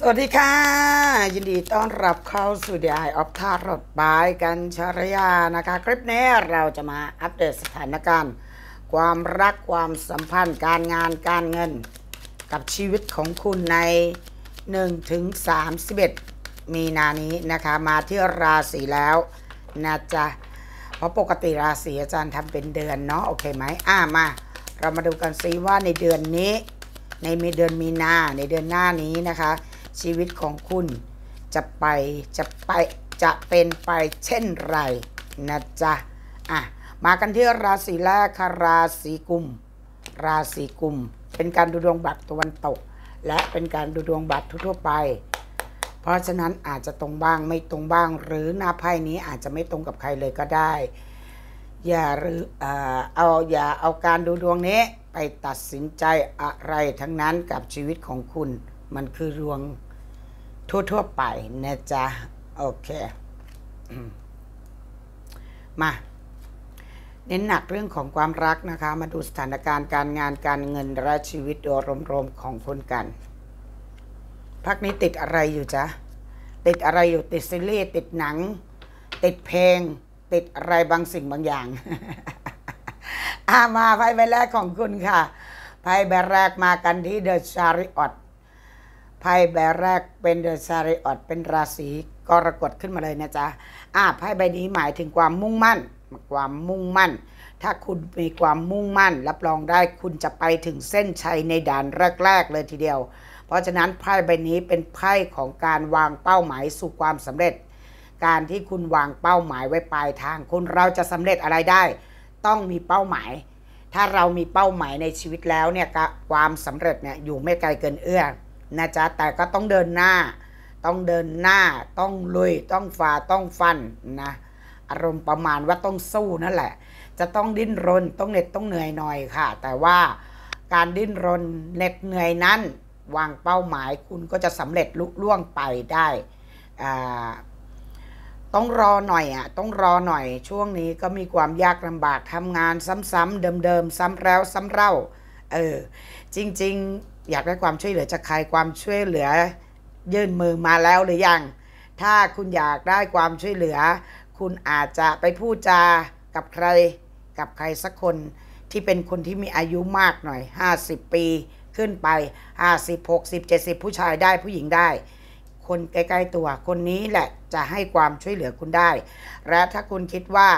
สวัสดีค่ะ ยินดีต้อนรับเข้าสู่ The Eye of t a r ร t บายกันชรยานะคะ คลิปนี้เราจะมาอัปเดตสถานการณ์ความรักความสัมพันธ์การงานการเงินกับชีวิตของคุณใน 1-31ถึงมีนานี้นะคะ มาที่ราศีแล้วนะจ๊ะเพราะปกติราศีอาจารย์ทำเป็นเดือนเนาะโอเคไหมอ่ามา เรามาดูกันซิว่าในเดือนนี้ ในเดือนมีนาในเดือนหน้านี้นะคะชีวิตของคุณจะไปจะไป จะเป็นไปเช่นไรนะจ๊ะอ่ะ มากันที่ราศีแรกค่ราศีกุมราศีกุมเป็นการดูดวงบัตรตะวันตก และเป็นการดูดวงบัตรทั่วไป เพราะฉะนั้นอาจจะตรงบ้างไม่ตรงบ้าง หรือหน้าไพ่นี้อาจจะไม่ตรงกับใครเลยก็ได้อย่าหรือเอาอย่าเอาการดูดวงนี้ไปตัดสินใจอะไรทั้งนั้นกับชีวิตของคุณมันคือดวงทั่วๆ ไปนะจ๊ะ โอเค มาเน้นหนักเรื่องของความรักนะคะ มาดูสถานการณ์การงานการเงิน และชีวิต โดยรวมๆ ของคนกัน พักนี้ติดอะไรอยู่จ๊ะ ติดอะไรอยู่ติดซีรีส์ติดหนัง ติดเพลง ติดอะไรบางสิ่งบางอย่างอามาไพ่ใบแรกของคุณค่ะไพ่ใบแรกมากันที่เดอะชาริออตไพ่ใบแรกเป็นเดอะซาริออตเป็นราศีกรกฎขึ้นมาเลยนะจ๊ะอ่าไพ่ใบนี้หมายถึงความมุ่งมั่น ความมุ่งมั่น ถ้าคุณมีความมุ่งมั่น รับรองได้คุณจะไปถึงเส้นชัยในด่านแรกๆเลยทีเดียว เพราะฉะนั้นไพ่ใบนี้เป็นไพ่ของการวางเป้าหมายสู่ความสำเร็จ การที่คุณวางเป้าหมายไว้ปลายทาง คุณเราจะสำเร็จอะไรได้ ต้องมีเป้าหมาย ถ้าเรามีเป้าหมายในชีวิตแล้วเนี่ยความสำเร็จเนี่ยอยู่ไม่ไกลเกินเอื้อนะจ๊ะ แต่ก็ต้องเดินหน้า ต้องเดินหน้าต้องลุยต้องฝ่าต้องฟันนะอารมณ์ประมาณว่าต้องสู้นั่นแหละ จะต้องดิ้นรนต้องเหน็ดต้องเหนื่อยหน่อยค่ะ แต่ว่าการดิ้นรนเหน็ดเหนื่อยนั้นวางเป้าหมายคุณก็จะสำเร็จลุล่วงไปได้ต้องรอหน่อยอ่ะต้องรอหน่อยช่วงนี้ก็มีความยากลำบากทำงานซ้ำๆเดิมๆซ้ำแล้วซ้ำเล่าเออจริง ๆอยากได้ความช่วยเหลือจากใครความช่วยเหลือยื่นมือมาแล้วหรือยัง ถ้าคุณอยากได้ความช่วยเหลือ คุณอาจจะไปพูดจากับใครกับใครสักคนที่เป็นคนที่มีอายุมากหน่อย 50 ปีขึ้นไป 50 60 70 ผู้ชายได้ผู้หญิงได้ คนใกล้ๆตัวคนนี้แหละจะให้ความช่วยเหลือคุณได้ และถ้าคุณคิดว่า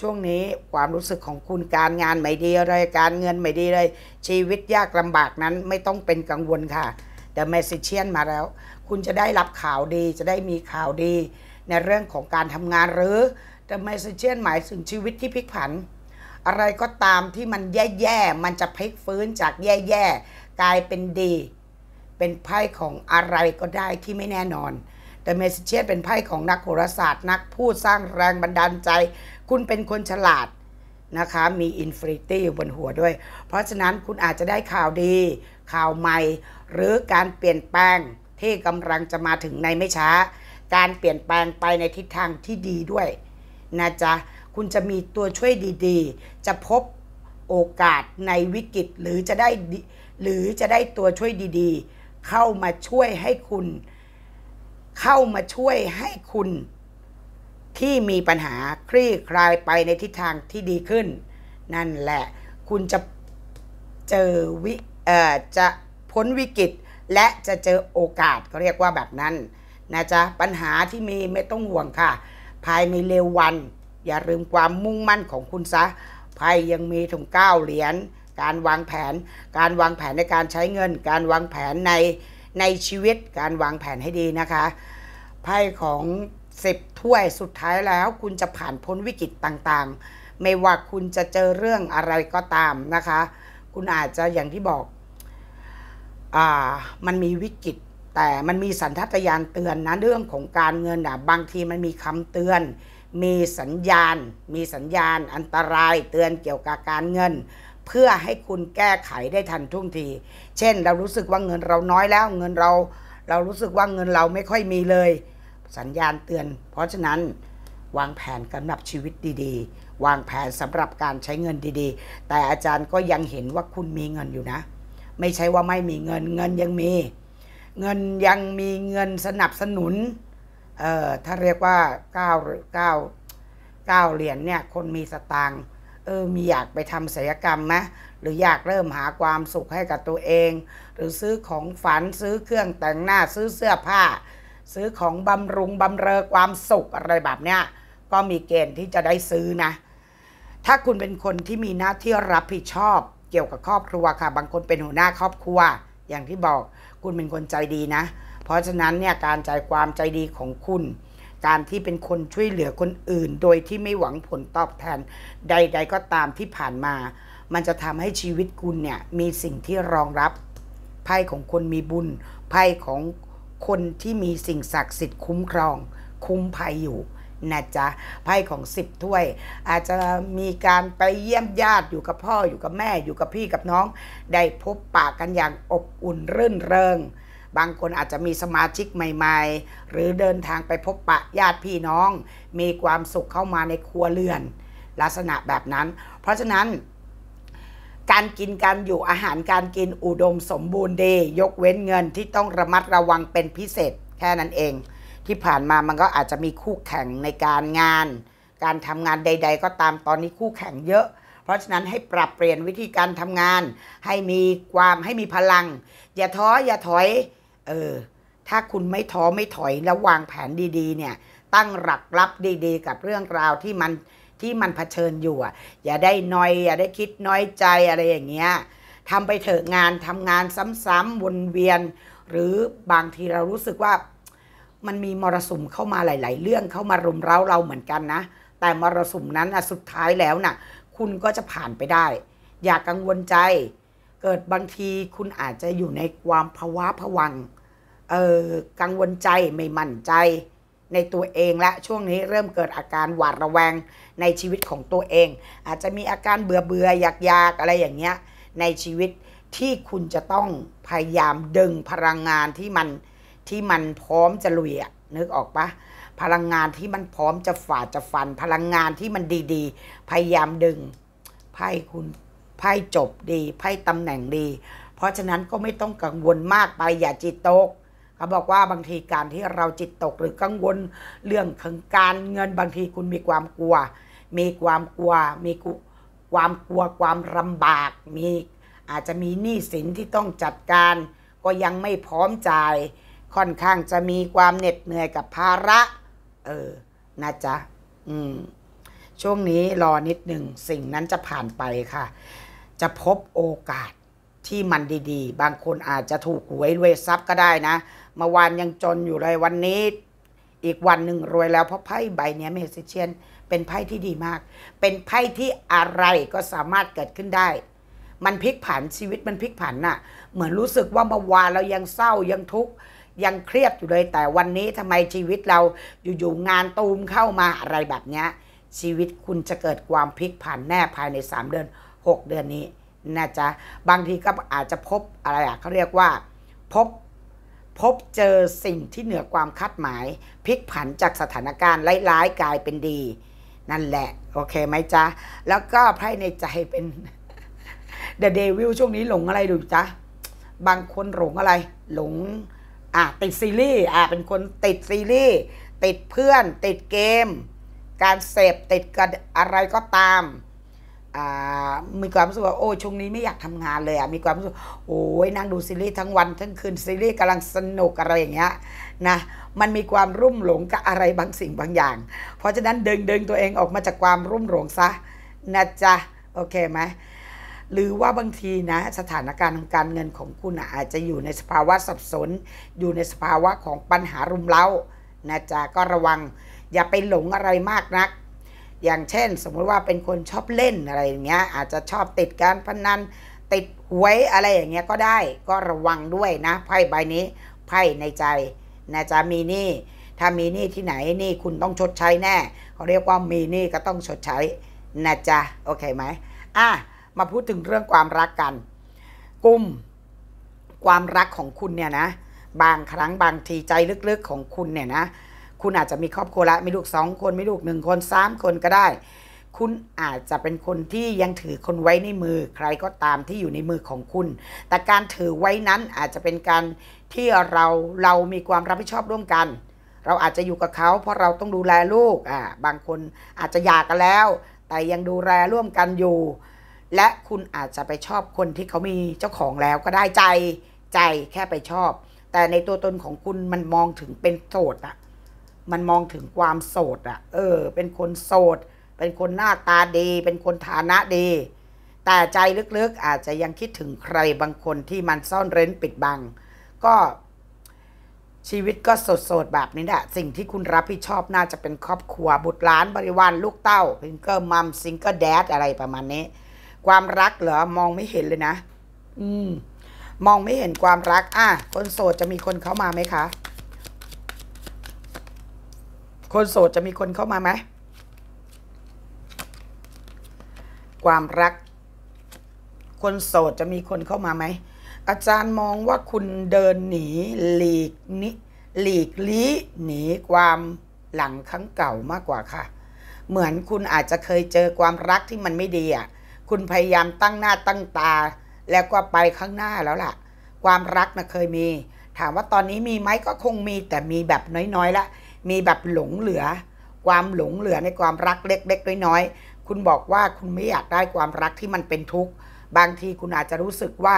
ช่วงนี้ความรู้สึกของคุณการงานไม่ดีอะไรการเงินไม่ดีเลย ชีวิตยากลำบากนั้นไม่ต้องเป็นกังวลค่ะ แต่เมสซิเชียนมาแล้ว คุณจะได้รับข่าวดีจะได้มีข่าวดี ในเรื่องของการทำงานหรือ แต่เมสซิเชียนหมายถึงชีวิตที่พลิกผัน อะไรก็ตามที่มันแย่ๆมันจะพลิกฟื้นจากแย่ๆกลายเป็นดี เป็นไพ่ของอะไรก็ได้ที่ไม่แน่นอน แต่เมสเชียนเป็นไพ่ของนักโหราศาสตร์นักพูดสร้างแรงบันดาลใจคุณเป็นคนฉลาดนะคะ มีอินฟิิตี้อยู่บนหัวด้วย เพราะฉะนั้นคุณอาจจะได้ข่าวดีข่าวใหม่ หรือการเปลี่ยนแปลงที่กำลังจะมาถึงในไม่ช้า การเปลี่ยนแปลงไปในทิศทางที่ดีด้วยนะจ๊ะคุณจะมีตัวช่วยดีๆ จะพบโอกาสในวิกฤตหรือจะได้หรือจะได้ตัวช่วยดีๆ เข้ามาช่วยให้คุณ เข้ามาช่วยให้คุณที่มีปัญหาคลี่คลายไปในทิศทางที่ดีขึ้น นั่นแหละคุณจะเจอวิเอ่อจะพ้นวิกฤตและจะเจอโอกาสเขาเรียกว่าแบบนั้นนะจ๊ะปัญหาที่มีไม่ต้องห่วงค่ะ ภายในเร็ววัน อย่าลืมความมุ่งมั่นของคุณซะไพ่ยังมีถึงก้าเหรียญการวางแผน การวางแผนในการใช้เงิน การวางแผนในในชีวิต การวางแผนให้ดีนะคะไพ่ของสิบถ้วยสุดท้ายแล้วคุณจะผ่านพ้นวิกฤตต่างๆ ไม่ว่าคุณจะเจอเรื่องอะไรก็ตามนะคะ คุณอาจจะอย่างที่บอกอ่ามันมีวิกฤตแต่มันมีสัญชาตญาณเตือนนะเรื่องของการเงินอ่ะบางทีมันมีคำเตือน มีสัญญาณ มีสัญญาณ อันตรายเตือนเกี่ยวกับการเงิน เพื่อให้คุณแก้ไขได้ทันท่วงที เช่นเรารู้สึกว่าเงินเราน้อยแล้วเงินเราเรารู้สึกว่าเงินเราไม่ค่อยมีเลยสัญญาณเตือน เพราะฉะนั้นวางแผนกำหนับชีวิตดีๆ วางแผนสำหรับการใช้เงินดีๆ แต่อาจารย์ก็ยังเห็นว่าคุณมีเงินอยู่นะ ไม่ใช่ว่าไม่มีเงิน เงินยังมี เงินยังมีเงินสนับสนุน เอ่อ ถ้าเรียกว่า9้าเก้าเหรียญเนี่ย คนมีสตางค์ เออ มีอยากไปทำศิลยกรรมไหมหรืออยากเริ่มหาความสุขให้กับตัวเอง หรือซื้อของฝันซื้อเครื่องแต่งหน้าซื้อเสื้อผ้าซื้อของบำรุง บำเรอความสุขอะไรแบบเนี้ยก็มีเกณฑ์ที่จะได้ซื้อนะ ถ้าคุณเป็นคนที่มีหน้าที่รับผิดชอบ เกี่ยวกับครอบครัวค่ะบางคนเป็นหัวหน้าครอบครัว อย่างที่บอกคุณเป็นคนใจดีนะ เพราะฉะนั้นเนี่ยการใจความใจดีของคุณ การที่เป็นคนช่วยเหลือคนอื่น โดยที่ไม่หวังผลตอบแทน ใด ๆก็ตามที่ผ่านมา มันจะทำให้ชีวิตคุณเนี่ยมีสิ่งที่รองรับไพ่ของคนมีบุญไพ่ของคนที่มีสิ่งศักดิ์สิทธิ์คุ้มครอง คุ้มภัยอยู่นะจ๊ะไพ่ของสิบถ้วย อาจจะมีการไปเยี่ยมญาติอยู่กับพ่ออยู่กับแม่อยู่กับพี่กับน้อง ได้พบปะกันอย่างอบอุ่นรื่นเริง บางคนอาจจะมีสมาชิกใหม่ ๆ หรือเดินทางไปพบปะญาติพี่น้อง มีความสุขเข้ามาในครัวเรือน ลักษณะแบบนั้น เพราะฉะนั้นการกินการอยู่อาหารการกินอุดมสมบูรณ์ดี ยกเว้นเงินที่ต้องระมัดระวังเป็นพิเศษแค่นั้นเอง ที่ผ่านมามันก็อาจจะมีคู่แข่งในการงาน การทำงานใด ๆ ก็ตามตอนนี้คู่แข่งเยอะ เพราะฉะนั้นให้ปรับเปลี่ยนวิธีการทำงาน ให้มีความให้มีพลัง อย่าท้ออย่าถอยเออถ้าคุณไม่ท้อไม่ถอยแล้ววางแผนดี ๆ เนี่ยตั้งหลักรับดี ๆ กับเรื่องราวที่มันที่มันเผชิญอยู่อย่าได้น้อยอย่าได้คิดน้อยใจอะไรอย่างเงี้ยทำไปเถอะงานทำงานซ้ำๆวนเวียน หรือบางทีเรารู้สึกว่ามันมีมรสุมเข้ามาหลายๆเรื่องเข้ามารุมเร้าเราเหมือนกันนะ แต่มรสุมนั้นสุดท้ายแล้วนะ่ะคุณก็จะผ่านไปได้ อย่ากกังวลใจ เกิดบางทีคุณอาจจะอยู่ในความภาวะผวังเออกังวลใจไม่มั่นใจในตัวเองและช่วงนี้เริ่มเกิดอาการหวาดระแวงในชีวิตของตัวเอง อาจจะมีอาการเบื่อเบื่ออยากอยากอะไรอย่างเงี้ยในชีวิตที่คุณจะต้องพยายามดึงพลังงานที่มันที่มันพร้อมจะลุยอะนึกออกปะพลังงานที่มันพร้อมจะฝ่าจะฟันพลังงานที่มันดีๆ พยายามดึงไพ่คุณไพ่จบดีไพ่ตำแหน่งดี เพราะฉะนั้นก็ไม่ต้องกังวลมากไปอย่าจิตตกเขาบอกว่าบางทีการที่เราจิตตกหรือกังวลเรื่องขงการเงินบางทีคุณมีความกลัว มีความกลัวมีความกลัวความลำบากมีอาจจะมีหนี้สินที่ต้องจัดการ ก็ยังไม่พร้อมจ่าย ค่อนข้างจะมีความเหน็ดเหนื่อยกับภาระ เออนะจ๊ะอืมช่วงนี้รอนิดหนึ่งสิ่งนั้นจะผ่านไปค่ะ จะพบโอกาสที่มันดีๆ บางคนอาจจะถูกหวยรวยทรัพย์ก็ได้นะ เมื่อวานยังจนอยู่เลยวันนี้ อีกวันหนึ่งรวยแล้วเพราะไพ่ใบนี้เมสิเชียนเป็นไพ่ที่ดีมาก เป็นไพ่ที่อะไรก็สามารถเกิดขึ้นได้ มันพลิกผัน ชีวิตมันพลิกผันน่ะ เหมือนรู้สึกว่าเมื่อวานเรายังเศร้ายังทุกข์ยังเครียดอยู่เลยแต่วันนี้ ทำไมชีวิตเราอยู่ๆงานตูมเข้ามาอะไรแบบนี้ชีวิตคุณจะเกิดความพลิกผันแน่ภายใน 3 เดือน6 เดือนนี้นะจ๊ะบางทีก็อาจจะพบอะไรอะเขาเรียกว่า พบพบเจอสิ่งที่เหนือความคาดหมายพลิกผันจากสถานการณ์ร้ายๆกลายเป็นดี นั่นแหละโอเคไหมจ๊ะ แล้วก็ไพ่ในใจเป็นเดอะเดวิลช่วงนี้หลงอะไรดูจ๊ะ บางคนหลงอะไร หลง อ่ะติดซีรีส์อ่ะ เป็นคนติดซีรีส์ติดเพื่อนติดเกม การเสพติดกับอะไรก็ตามมีความรู้สึกว่าโอ้ช่วงนี้ไม่อยากทำงานเลยอ่ะ มีความรู้สึกโอ้ยนั่งดูซีรีส์ทั้งวันทั้งคืนซีรีส์กำลังสนุกอะไรอย่างเงี้ยนะมันมีความรุ่มหลงกับอะไรบางสิ่งบางอย่าง เพราะฉะนั้นดึงดึงตัวเองออกมาจากความรุ่มหลงซะนะจ๊ะโอเคไหมหรือว่าบางทีนะสถานการณ์ทางการเงินของคุณอาจจะอยู่ในสภาวะสับสน อยู่ในสภาวะของปัญหารุมเร้านะจ๊ะก็ระวัง อย่าไปหลงอะไรมากนักอย่างเช่นสมมุติว่าเป็นคนชอบเล่นอะไรอย่างเงี้ยอาจจะชอบติดการพนันติดหวยอะไรอย่างเงี้ยก็ได้ก็ระวังด้วยนะ ไพ่ใบนี้ ไพ่ในใจนะจ๊ะมีหนี้ถ้ามีหนี้ที่ไหนนี่คุณต้องชดใช้แน่เขาเรียกว่ามีหนี้ก็ต้องชดใช้นะจ๊ะโอเคไหมอ่ะมาพูดถึงเรื่องความรักกันกลุ่มความรักของคุณเนี่ยนะบางครั้งบางทีใจลึกๆของคุณเนี่ยนะคุณอาจจะมีครอบครัวละมีลูกสองคนมีลูกหนึ่งคนสามคนก็ได้ คุณอาจจะเป็นคนที่ยังถือคนไว้ในมือใครก็ตามที่อยู่ในมือของคุณ แต่การถือไว้นั้นอาจจะเป็นการที่เราเรามีความรับผิดชอบร่วมกัน เราอาจจะอยู่กับเขา เพราะเราต้องดูแลลูก อ่า บางคนอาจจะหย่ากันแล้ว แต่ยังดูแลร่วมกันอยู่ และคุณอาจจะไปชอบคนที่เขามีเจ้าของแล้วก็ได้ใจใจแค่ไปชอบ แต่ในตัวตนของคุณมันมองถึงเป็นโสดอะมันมองถึงความโสดอะเออ เป็นคนโสด เป็นคนหน้าตาดี เป็นคนฐานะดี แต่ใจลึกๆ อาจจะยังคิดถึงใครบางคนที่มันซ่อนเร้นปิดบัง ก็ ชีวิตก็โสดๆ แบบนี้แหละ สิ่งที่คุณรับผิดชอบน่าจะเป็นครอบครัวบุตรหลานบริวารลูกเต้าพิงเกิลมัม ซิงเกิลแดดอะไรประมาณนี้ ความรักเหรอ มองไม่เห็นเลยนะ อืม มองไม่เห็นความรัก อ่ะ คนโสดจะมีคนเข้ามาไหมคะคนโสด จะมีคนเข้ามาไหมความรัก คนโสดจะมีคนเข้ามาไหม อาจารย์มองว่าคุณเดินหนี หลีกนิหลีกลี้หนีความหลังครั้งเก่ามากกว่าค่ะ เหมือนคุณอาจจะเคยเจอความรักที่มันไม่ดีอ่ะคุณพยายามตั้งหน้าตั้งตา แล้วก็ไปข้างหน้าแล้วล่ะ ความรักนะเคยมี ถามว่าตอนนี้มีไหมก็คงมีแต่มีแบบน้อยๆละมีแบบหลงเหลือ ความหลงเหลือในความรักเล็กๆน้อยๆ คุณบอกว่าคุณไม่อยากได้ความรักที่มันเป็นทุกข์ บางทีคุณอาจจะรู้สึกว่า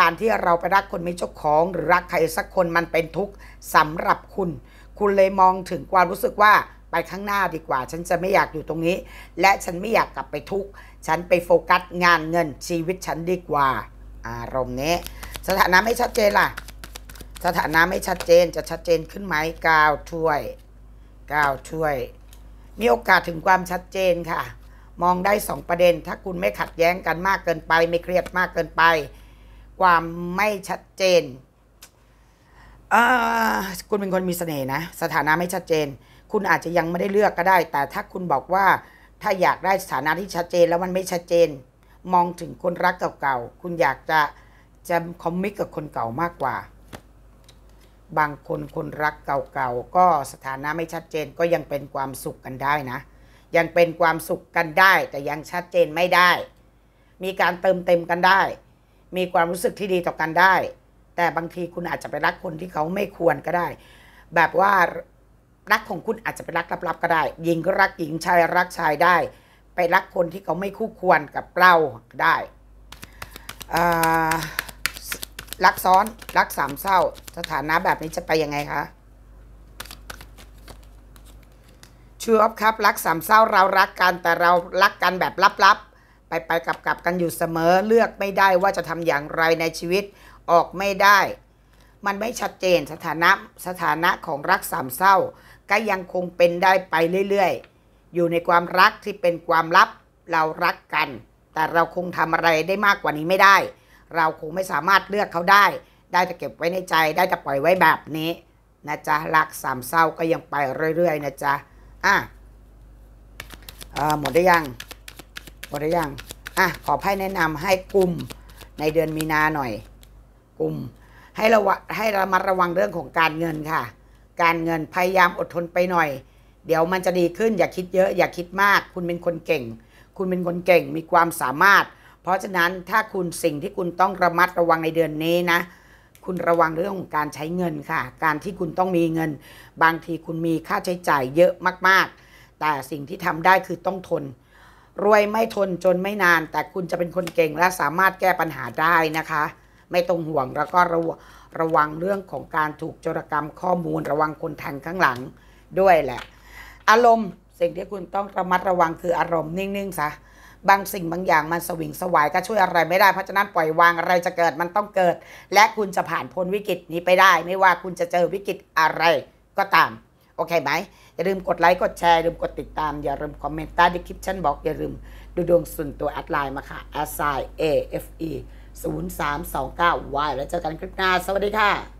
การที่เราไปรักคนไม่เจ้าของหรือรักใครสักคนมันเป็นทุกข์สำหรับคุณ คุณเลยมองถึงความรู้สึกว่าไปข้างหน้าดีกว่า ฉันจะไม่อยากอยู่ตรงนี้ และฉันไม่อยากกลับไปทุกข์ ฉันไปโฟกัสงานเงินชีวิตฉันดีกว่าอารมณ์นี้ สถานะไม่ชัดเจนล่ะสถานะไม่ชัดเจนจะชัดเจนขึ้นไหมกาวถ้วยกาวถ้วย มีโอกาสถึงความชัดเจนค่ะ มองได้สองประเด็น ถ้าคุณไม่ขัดแย้งกันมากเกินไปไม่เครียดมากเกินไป ความไม่ชัดเจนคุณเป็นคนมีเสน่ห์นะสถานะไม่ชัดเจน คุณอาจจะยังไม่ได้เลือกก็ได้ แต่ถ้าคุณบอกว่าถ้าอยากได้สถานะที่ชัดเจนแล้วมันไม่ชัดเจน มองถึงคนรักเก่าๆคุณอยากจะจะคอมมิตกับคนเก่ามากกว่าบางคนคนรักเก่าๆก็สถานะไม่ชัดเจนก็ยังเป็นความสุขกันได้นะ ยังเป็นความสุขกันได้ แต่ยังชัดเจนไม่ได้ มีการเติมเต็มกันได้ มีความรู้สึกที่ดีต่อกันได้ แต่บางทีคุณอาจจะไปรักคนที่เขาไม่ควรก็ได้ แบบว่ารักของคุณอาจจะไปรักลับๆก็ได้หญิงก็รักหญิงชายรักชายได้ ไปรักคนที่เขาไม่คู่ควรกับเราได้อ่ารักซ้อน รักสามเศร้าสถานะแบบนี้จะไปยังไงคะชูออฟครับรักสามเศร้าเรารักกันแต่เรารักกันแบบลับ ๆ ไปไปกลับกับกันอยู่เสมอเลือกไม่ได้ว่าจะทำอย่างไรในชีวิตออกไม่ได้ มันไม่ชัดเจนสถานะสถานะของรักสามเศร้า ก็ยังคงเป็นได้ไปเรื่อยๆอยู่ในความรักที่เป็นความลับเรารักกัน แต่เราคงทำอะไรได้มากกว่านี้ไม่ได้เราคงไม่สามารถเลือกเขาได้ ได้แต่เก็บไว้ในใจ ได้แต่ปล่อยไว้แบบนี้นะจ๊ะ รักสามเศร้าก็ยังไปเรื่อยๆนะจ๊ะ อ่ะหมดได้ยัง หมดได้ยัง อ่ะ ขอให้แนะนำให้กลุ่มในเดือนมีนาหน่อย กลุ่มให้ระวัให้ระมัดระวังเรื่องของการเงินค่ะ การเงินพยายามอดทนไปหน่อย เดี๋ยวมันจะดีขึ้นอย่าคิดเยอะ อย่าคิดมาก คุณเป็นคนเก่ง คุณเป็นคนเก่ง มีความสามารถเพราะฉะนั้นถ้าคุณสิ่งที่คุณต้องระมัดระวังในเดือนนี้นะ คุณระวังเรื่องของการใช้เงินค่ะ การที่คุณต้องมีเงิน บางทีคุณมีค่าใช้จ่ายเยอะมาก ๆ แต่สิ่งที่ทำได้คือต้องทน รวยไม่ทนจนไม่นาน แต่คุณจะเป็นคนเก่งและสามารถแก้ปัญหาได้นะคะ ไม่ต้องห่วงแล้วก็ระระวังเรื่องของการถูกโจรกรรมข้อมูล ระวังคนแทงข้างหลังด้วยแหละ อารมณ์สิ่งที่คุณต้องระมัดระวังคืออารมณ์นิ่งๆซะบางสิ่งบางอย่างมันสวิงสวายก็ช่วยอะไรไม่ได้เพราะฉะนั้นปล่อยวางอะไรจะเกิดมันต้องเกิด และคุณจะผ่านพ้นวิกฤตนี้ไปได้ ไม่ว่าคุณจะเจอวิกฤตอะไรก็ตาม โอเคไหมอย่าลืมกดไลค์กดแชร์อย่าลืมกดติดตามอย่าลืมคอมเมนต์ใต้ดีคลิปชั้นบอกอย่าลืมดูดวงส่วนตัวแอดไลน์มาค่ะแอ i ไน์ AFE 0329 Y แล้วเจอกันคลิปหน้าสวัสดีค่ะ